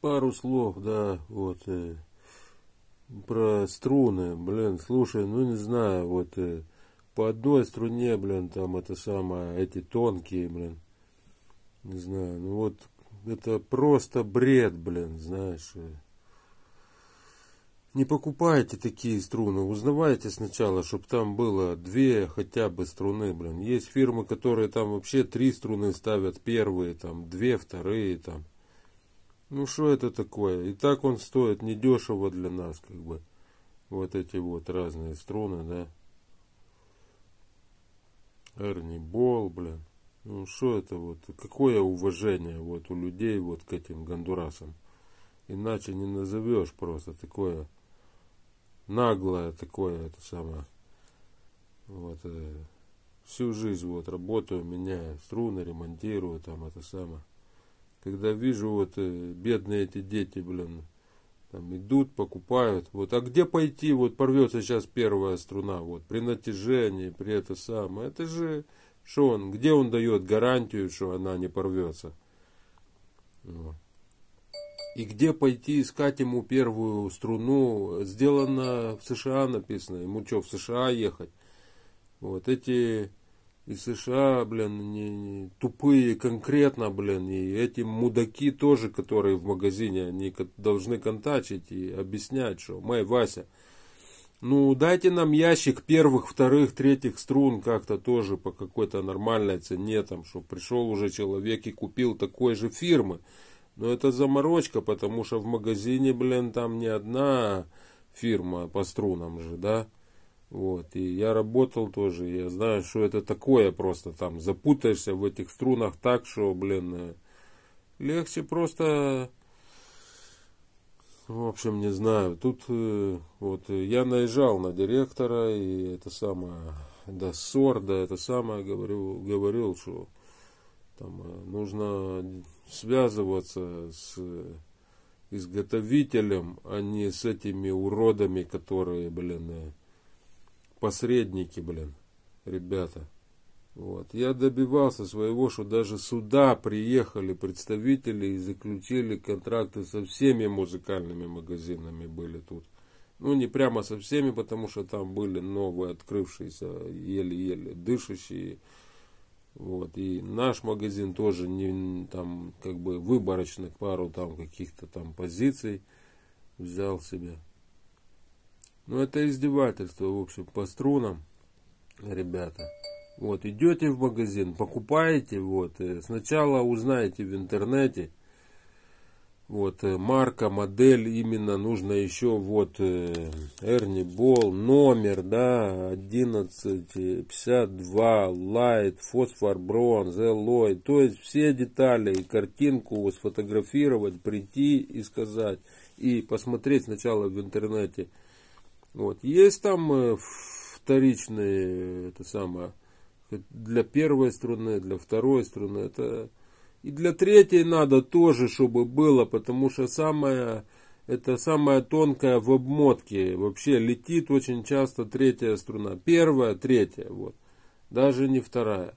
пару слов, да, вот, э, про струны, блин, слушай, ну не знаю, вот, э, по одной струне, блин, там это самое, эти тонкие, блин, не знаю, ну вот, это просто бред, блин, знаешь, э, не покупайте такие струны, узнавайте сначала, чтобы там было две хотя бы струны, блин. Есть фирмы, которые там вообще три струны ставят, первые, там, две, вторые, там. Ну что это такое? И так он стоит недешево для нас, как бы. Вот эти вот разные струны, да. Эрни Бол, блин. Ну что это вот? Какое уважение вот у людей вот к этим гондурасам? Иначе не назовешь просто такое наглое такое это самое. Вот э, всю жизнь вот работаю, меняю струны, ремонтирую там это самое когда вижу вот э, бедные эти дети, блин, там идут, покупают. Вот, а где пойти? Вот порвется сейчас первая струна, вот, при натяжении, при это самое. Это же, что он, где он дает гарантию, что она не порвется? Вот. И где пойти искать ему первую струну? Сделано в США написано. Ему что, в США ехать? Вот эти и США, блин, не, не, тупые конкретно, блин, и эти мудаки тоже, которые в магазине, они должны контачить и объяснять, что мы, Вася, ну дайте нам ящик первых, вторых, третьих струн как-то тоже по какой-то нормальной цене, там, что пришел уже человек и купил такой же фирмы. Но это заморочка, потому что в магазине, блин, там не одна фирма по струнам же, да? Вот, и я работал тоже, я знаю, что это такое просто, там, запутаешься в этих струнах так, что, блин, э, легче просто, в общем, не знаю, тут, э, вот, я наезжал на директора, и это самое, до ссор, да, это самое, говорю, говорил, что, там, э, нужно связываться с изготовителем, а не с этими уродами, которые, блин, посредники, блин, ребята. Вот. Я добивался своего, что даже сюда приехали представители и заключили контракты со всеми музыкальными магазинами были тут. Ну, не прямо со всеми, потому что там были новые открывшиеся, еле-еле дышащие. Вот. И наш магазин тоже не там как бы выборочных пару там каких-то там позиций взял себе. Ну, это издевательство, в общем, по струнам, ребята. Вот, идете в магазин, покупаете, вот, э, сначала узнаете в интернете, вот, э, марка, модель именно нужно еще, вот, э, Эрни Бол, номер, да, 1152, лайт, фосфор, Брон Зелой. То есть все детали, и картинку сфотографировать, прийти и сказать. И посмотреть сначала в интернете, вот. Есть там э, вторичные, это самое, для первой струны, для второй струны. Это... И для третьей надо тоже, чтобы было, потому что самое, это самая тонкая в обмотке. Вообще летит очень часто третья струна. Первая, третья, вот. Даже не вторая.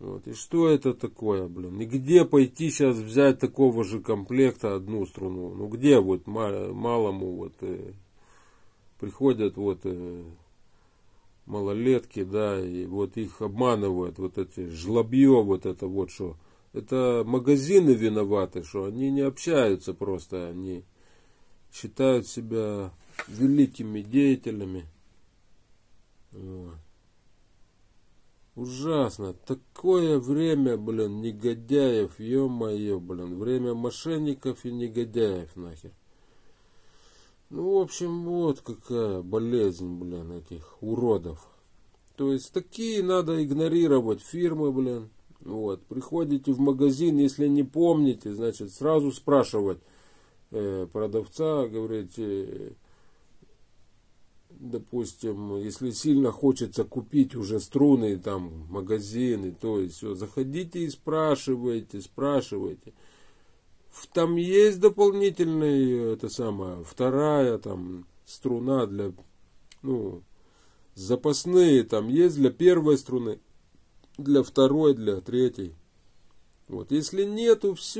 Вот. И что это такое, блин? И где пойти сейчас взять такого же комплекта одну струну? Ну где вот малому вот э, приходят вот э, малолетки, да, и вот их обманывают, вот эти жлобье, вот это вот что. Это магазины виноваты, что они не общаются просто, они считают себя великими деятелями. Ужасно. Такое время, блин, негодяев, ё-моё, блин. Время мошенников и негодяев, нахер. Ну, в общем, вот какая болезнь, блин, этих уродов. То есть такие надо игнорировать фирмы, блин. Вот, приходите в магазин, если не помните, значит, сразу спрашивать э, продавца, говорите, э, допустим, если сильно хочется купить уже струны, там, магазины, то есть все, заходите и спрашивайте, спрашивайте там есть дополнительный, это самая вторая там струна для, ну, запасные там есть для первой струны, для второй, для третьей. Вот, если нету, все.